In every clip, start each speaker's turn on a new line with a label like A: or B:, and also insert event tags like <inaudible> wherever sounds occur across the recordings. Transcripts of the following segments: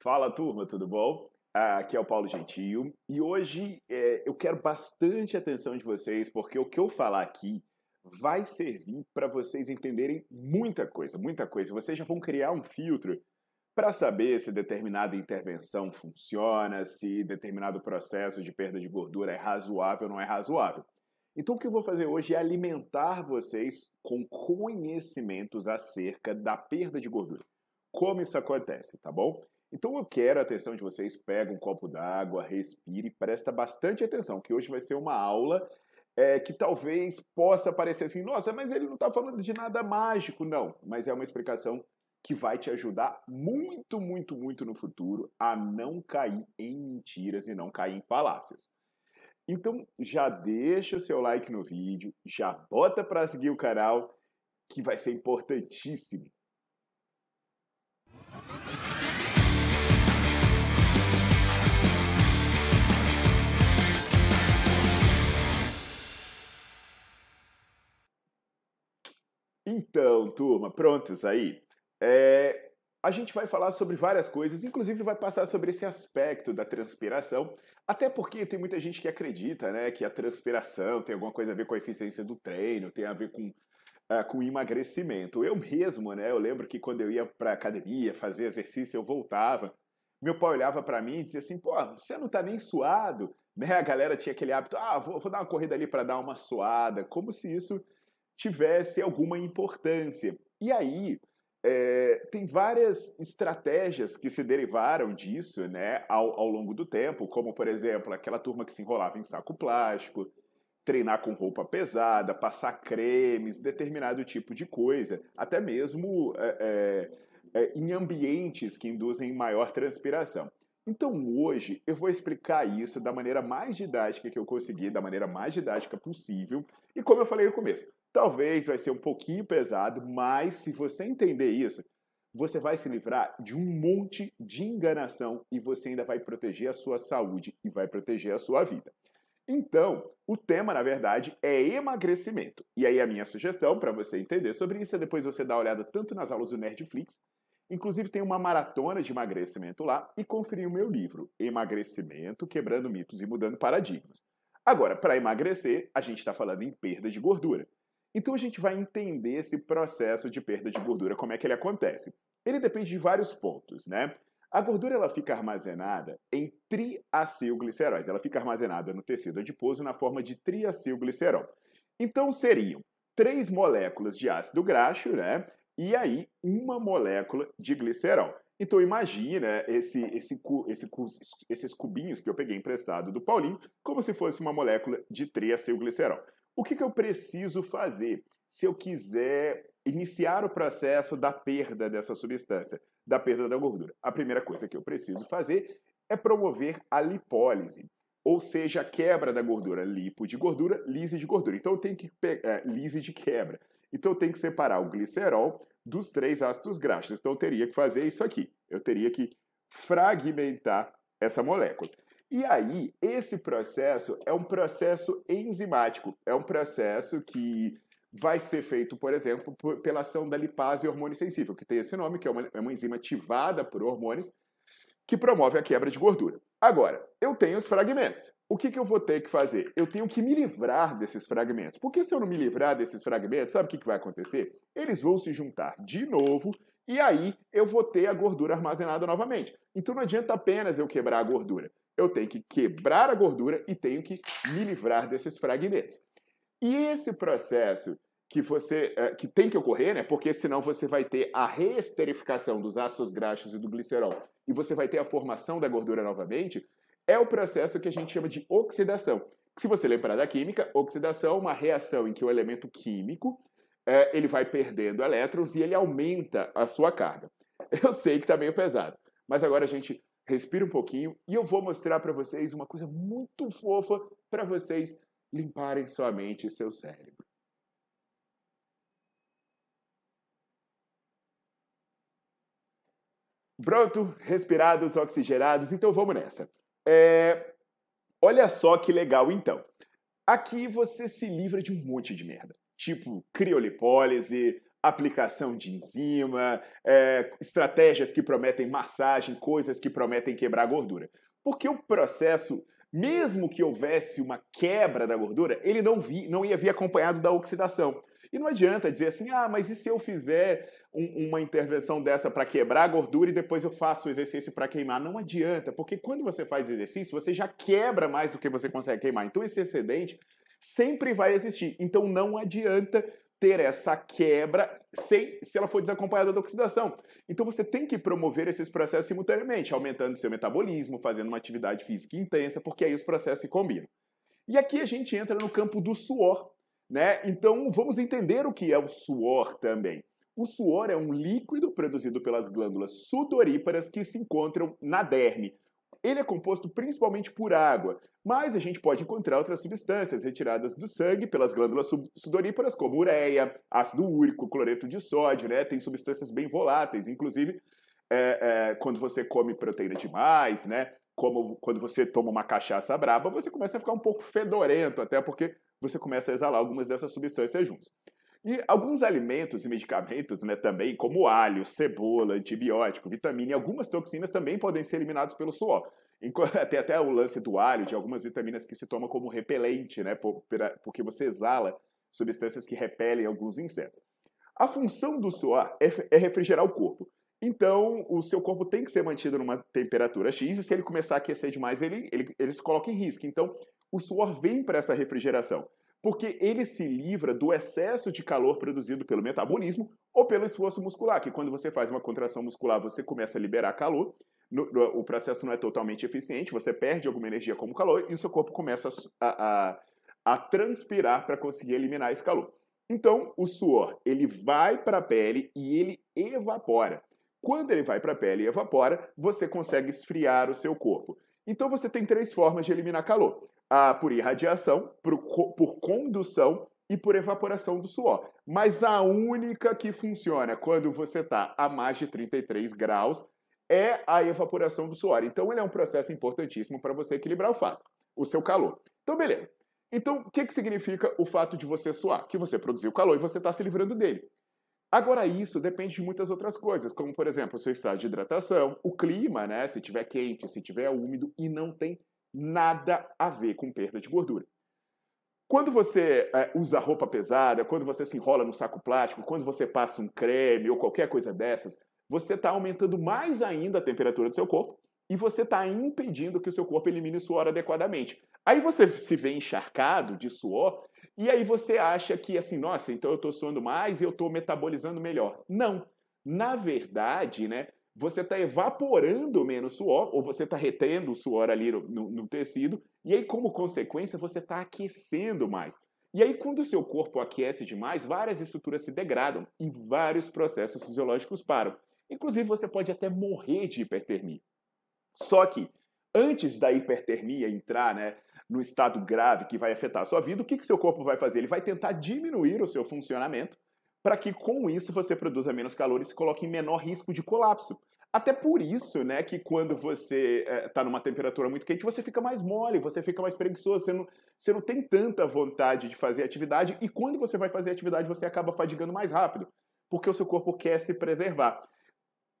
A: Fala turma, tudo bom? Aqui é o Paulo Gentil e hoje é, eu quero bastante atenção de vocês porque o que eu falar aqui vai servir para vocês entenderem muita coisa, muita coisa. Vocês já vão criar um filtro para saber se determinada intervenção funciona, se determinado processo de perda de gordura é razoável ou não é razoável. Então o que eu vou fazer hoje é alimentar vocês com conhecimentos acerca da perda de gordura. Como isso acontece, tá bom? Então eu quero a atenção de vocês, pega um copo d'água, respire, presta bastante atenção, que hoje vai ser uma aula é, que talvez possa parecer assim, nossa, mas ele não está falando de nada mágico, não, mas é uma explicação que vai te ajudar muito, muito, muito no futuro a não cair em mentiras e não cair em falácias. Então já deixa o seu like no vídeo, já bota para seguir o canal, que vai ser importantíssimo. Então, turma, prontos aí? É, a gente vai falar sobre várias coisas, inclusive vai passar sobre esse aspecto da transpiração, até porque tem muita gente que acredita né, que a transpiração tem alguma coisa a ver com a eficiência do treino, tem a ver com, uh, com emagrecimento. Eu mesmo, né, eu lembro que quando eu ia para academia fazer exercício, eu voltava, meu pai olhava para mim e dizia assim, pô, você não tá nem suado, né? A galera tinha aquele hábito, ah, vou, vou dar uma corrida ali para dar uma suada, como se isso tivesse alguma importância. E aí, é, tem várias estratégias que se derivaram disso né, ao, ao, longo do tempo, como, por exemplo, aquela turma que se enrolava em saco plástico, treinar com roupa pesada, passar cremes, determinado tipo de coisa, até mesmo é, é, é em ambientes que induzem maior transpiração. Então hoje eu vou explicar isso da maneira mais didática que eu conseguir, da maneira mais didática possível. E como eu falei no começo, Talvez vai ser um pouquinho pesado, mas se você entender isso, você vai se livrar de um monte de enganação e você ainda vai proteger a sua saúde e vai proteger a sua vida. Então, o tema, na verdade, é emagrecimento. E aí a minha sugestão para você entender sobre isso é depois você dar uma olhada tanto nas aulas do Nerdflix, inclusive tem uma maratona de emagrecimento lá, e conferir o meu livro, Emagrecimento, Quebrando Mitos e Mudando Paradigmas. Agora, para emagrecer, a gente está falando em perda de gordura. Então a gente vai entender esse processo de perda de gordura, como é que ele acontece. Ele depende de vários pontos, né? A gordura ela fica armazenada em triacilgliceróis. Ela fica armazenada no tecido adiposo na forma de triacilglicerol. Então seriam três moléculas de ácido graxo, né? E aí uma molécula de glicerol. Então imagina esse, esse, esse, esses cubinhos que eu peguei emprestado do Paulinho como se fosse uma molécula de triacilglicerol. O que, que eu preciso fazer se eu quiser iniciar o processo da perda dessa substância, da perda da gordura? A primeira coisa que eu preciso fazer é promover a lipólise, ou seja, a quebra da gordura, lipo de gordura, lise de gordura. Então eu tenho que é, lise de quebra. Então eu tenho que separar o glicerol dos três ácidos graxos. Então eu teria que fazer isso aqui. Eu teria que fragmentar essa molécula. E aí, esse processo é um processo enzimático, é um processo que vai ser feito, por exemplo, por, pela ação da lipase hormônio sensível, que tem esse nome, que é uma, é uma enzima ativada por hormônios, que promove a quebra de gordura. Agora, eu tenho os fragmentos. O que, que eu vou ter que fazer? Eu tenho que me livrar desses fragmentos. Porque se eu não me livrar desses fragmentos, sabe o que, que vai acontecer? Eles vão se juntar de novo e aí eu vou ter a gordura armazenada novamente. Então não adianta apenas eu quebrar a gordura eu tenho que quebrar a gordura e tenho que me livrar desses fragmentos. E esse processo que você eh, que tem que ocorrer, né? Porque senão você vai ter a reesterificação dos ácidos graxos e do glicerol e você vai ter a formação da gordura novamente, é o processo que a gente chama de oxidação. Se você lembrar da química, oxidação é uma reação em que o elemento químico é, ele vai perdendo elétrons e ele aumenta a sua carga. Eu sei que está meio pesado, mas agora a gente respira um pouquinho e eu vou mostrar para vocês uma coisa muito fofa para vocês limparem sua mente e seu cérebro. Pronto, respirados, oxigenados, então vamos nessa. É... Olha só que legal então. Aqui você se livra de um monte de merda, tipo criolipólise, aplicação de enzima, é, estratégias que prometem massagem, coisas que prometem quebrar a gordura. Porque o processo, mesmo que houvesse uma quebra da gordura, ele não, vi, não ia vir acompanhado da oxidação. E não adianta dizer assim, ah, mas e se eu fizer um, uma intervenção dessa para quebrar a gordura e depois eu faço o exercício para queimar? Não adianta, porque quando você faz exercício, você já quebra mais do que você consegue queimar. Então esse excedente sempre vai existir. Então não adianta ter essa quebra sem, se ela for desacompanhada da oxidação. Então você tem que promover esses processos simultaneamente, aumentando seu metabolismo, fazendo uma atividade física intensa, porque aí os processos se combinam. E aqui a gente entra no campo do suor, né? Então vamos entender o que é o suor também. O suor é um líquido produzido pelas glândulas sudoríparas que se encontram na derme. Ele é composto principalmente por água, mas a gente pode encontrar outras substâncias retiradas do sangue pelas glândulas sudoríparas, como ureia, ácido úrico, cloreto de sódio, né? Tem substâncias bem voláteis, inclusive é, é, quando você come proteína demais, né? Como quando você toma uma cachaça braba, você começa a ficar um pouco fedorento, até porque você começa a exalar algumas dessas substâncias juntas. E alguns alimentos e medicamentos né, também, como alho, cebola, antibiótico, vitamina e algumas toxinas também podem ser eliminados pelo suor. <laughs> Tem até o lance do alho, de algumas vitaminas que se toma como repelente, né, porque você exala substâncias que repelem alguns insetos. A função do suor é, é refrigerar o corpo. Então, o seu corpo tem que ser mantido numa temperatura X, e se ele começar a aquecer demais, ele, ele, ele se coloca em risco. Então, o suor vem para essa refrigeração porque ele se livra do excesso de calor produzido pelo metabolismo ou pelo esforço muscular, que quando você faz uma contração muscular, você começa a liberar calor, no, no, o processo não é totalmente eficiente, você perde alguma energia como calor e o seu corpo começa a, a, a transpirar para conseguir eliminar esse calor. Então, o suor, ele vai para a pele e ele evapora. Quando ele vai para a pele e evapora, você consegue esfriar o seu corpo. Então, você tem três formas de eliminar calor ah, por irradiação, por, por condução e por evaporação do suor. Mas a única que funciona quando você está a mais de 33 graus é a evaporação do suor. Então ele é um processo importantíssimo para você equilibrar o fato, o seu calor. Então beleza. Então o que, que significa o fato de você suar? Que você produziu calor e você está se livrando dele. Agora isso depende de muitas outras coisas, como por exemplo o seu estado de hidratação, o clima, né? Se tiver quente, se tiver úmido e não tem nada a ver com perda de gordura. Quando você é, usa roupa pesada, quando você se enrola no saco plástico, quando você passa um creme ou qualquer coisa dessas, você está aumentando mais ainda a temperatura do seu corpo e você está impedindo que o seu corpo elimine suor adequadamente. Aí você se vê encharcado de suor e aí você acha que assim, nossa, então eu estou suando mais e eu estou metabolizando melhor. Não. Na verdade, né, você está evaporando menos suor, ou você está retendo o suor ali no, no, tecido, e aí, como consequência, você está aquecendo mais. E aí, quando o seu corpo aquece demais, várias estruturas se degradam e vários processos fisiológicos param. Inclusive, você pode até morrer de hipertermia. Só que, antes da hipertermia entrar né, no estado grave que vai afetar a sua vida, o que, que seu corpo vai fazer? Ele vai tentar diminuir o seu funcionamento para que com isso você produza menos calor e se coloque em menor risco de colapso. Até por isso, né, que quando você está eh, é, numa temperatura muito quente, você fica mais mole, você fica mais preguiçoso, você não, você não tem tanta vontade de fazer atividade, e quando você vai fazer atividade, você acaba fadigando mais rápido, porque o seu corpo quer se preservar.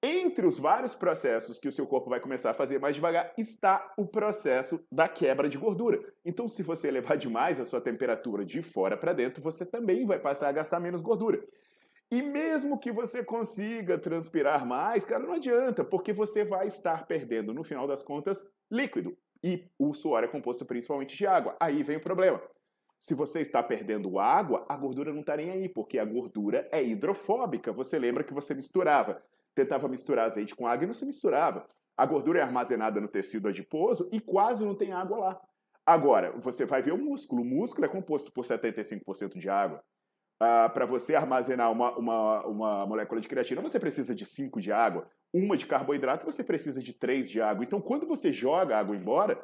A: Entre os vários processos que o seu corpo vai começar a fazer mais devagar está o processo da quebra de gordura. Então, se você elevar demais a sua temperatura de fora para dentro, você também vai passar a gastar menos gordura. E mesmo que você consiga transpirar mais, cara, não adianta, porque você vai estar perdendo, no final das contas, líquido. E o suor é composto principalmente de água. Aí vem o problema. Se você está perdendo água, a gordura não está nem aí, porque a gordura é hidrofóbica. Você lembra que você misturava tentava misturar azeite com água e não se misturava. A gordura é armazenada no tecido adiposo e quase não tem água lá. Agora, você vai ver o músculo. O músculo é composto por 75% de água. Ah, Para você armazenar uma, uma, uma molécula de creatina, você precisa de 5 de água. Uma de carboidrato, você precisa de 3 de água. Então, quando você joga a água embora,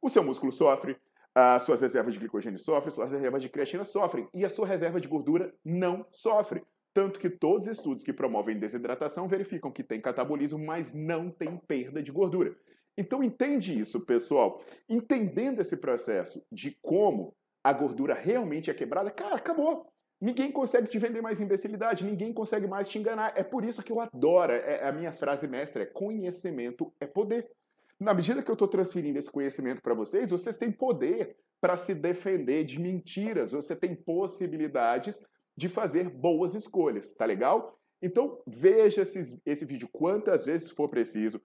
A: o seu músculo sofre, as suas reservas de glicogênio sofrem, suas reservas de creatina sofrem e a sua reserva de gordura não sofre. Tanto que todos os estudos que promovem desidratação verificam que tem catabolismo, mas não tem perda de gordura. Então entende isso, pessoal. Entendendo esse processo de como a gordura realmente é quebrada, cara, acabou. Ninguém consegue te vender mais imbecilidade, ninguém consegue mais te enganar. É por isso que eu adoro, é, é a minha frase mestra é conhecimento é poder. Na medida que eu estou transferindo esse conhecimento para vocês, vocês têm poder para se defender de mentiras, você tem possibilidades de fazer boas escolhas, tá legal? Então veja esse, esse vídeo quantas vezes for preciso,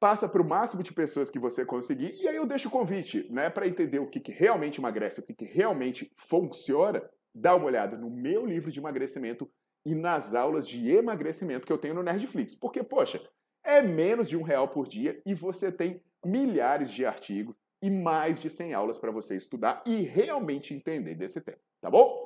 A: passa para o máximo de pessoas que você conseguir, e aí eu deixo o convite, né, para entender o que, que realmente emagrece, o que, que realmente funciona, dá uma olhada no meu livro de emagrecimento e nas aulas de emagrecimento que eu tenho no Nerdflix, porque, poxa, é menos de um real por dia e você tem milhares de artigos e mais de 100 aulas para você estudar e realmente entender desse tema, tá bom?